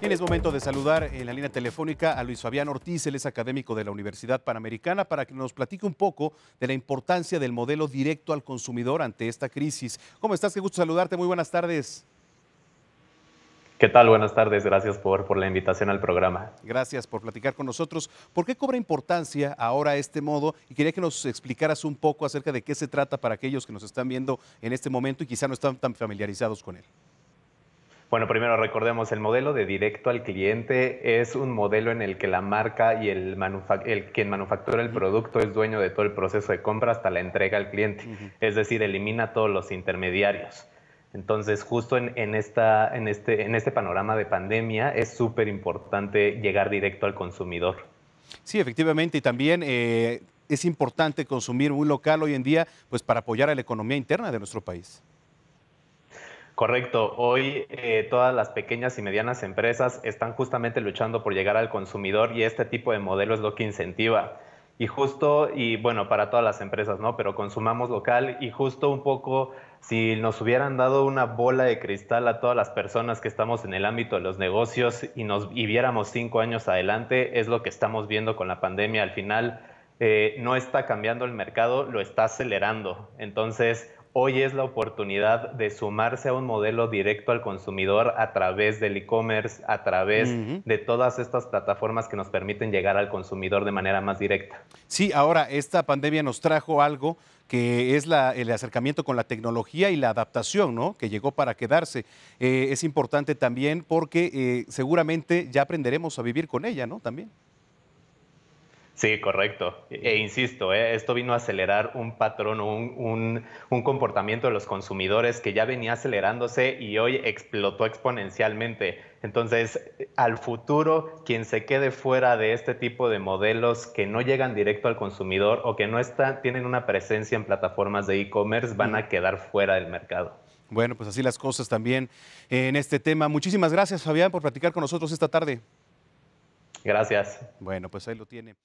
Bien, es momento de saludar en la línea telefónica a Luis Fabián Ortiz, él es académico de la Universidad Panamericana, para que nos platique un poco de la importancia del modelo directo al consumidor ante esta crisis. ¿Cómo estás? Qué gusto saludarte, muy buenas tardes. ¿Qué tal? Buenas tardes, gracias por, por la invitación al programa. Gracias por platicar con nosotros. ¿Por qué cobra importancia ahora este modo? Y quería que nos explicaras un poco acerca de qué se trata para aquellos que nos están viendo en este momento y quizá no están tan familiarizados con él. Bueno, primero recordemos el modelo de directo al cliente es un modelo en el que la marca y el, el quien manufactura el producto es dueño de todo el proceso de compra hasta la entrega al cliente, es decir, elimina todos los intermediarios. Entonces, justo en, esta, en, este, en este panorama de pandemia es súper importante llegar directo al consumidor. Sí, efectivamente, y también eh, es importante consumir muy local hoy en día, pues para apoyar a la economía interna de nuestro país. Correcto. Hoy eh, todas las pequeñas y medianas empresas están justamente luchando por llegar al consumidor y este tipo de modelo es lo que incentiva. Y justo, y bueno, para todas las empresas, ¿no? Pero consumamos local y justo un poco, si nos hubieran dado una bola de cristal a todas las personas que estamos en el ámbito de los negocios y nos y viéramos cinco años adelante, es lo que estamos viendo con la pandemia. Al final, eh, no está cambiando el mercado, lo está acelerando. Entonces, Hoy es la oportunidad de sumarse a un modelo directo al consumidor a través del e-commerce, a través de todas estas plataformas que nos permiten llegar al consumidor de manera más directa. Sí, ahora esta pandemia nos trajo algo que es el acercamiento con la tecnología y la adaptación, ¿no? Que llegó para quedarse. Eh, es importante también porque eh, seguramente ya aprenderemos a vivir con ella, ¿no? También. Sí, correcto. E, e insisto, eh, esto vino a acelerar un patrón, un, un, comportamiento de los consumidores que ya venía acelerándose y hoy explotó exponencialmente. Entonces, al futuro, quien se quede fuera de este tipo de modelos que no llegan directo al consumidor o que no están, tienen una presencia en plataformas de e-commerce, van a quedar fuera del mercado. Bueno, pues así las cosas también en este tema. Muchísimas gracias, Fabián, por platicar con nosotros esta tarde. Gracias. Bueno, pues ahí lo tiene.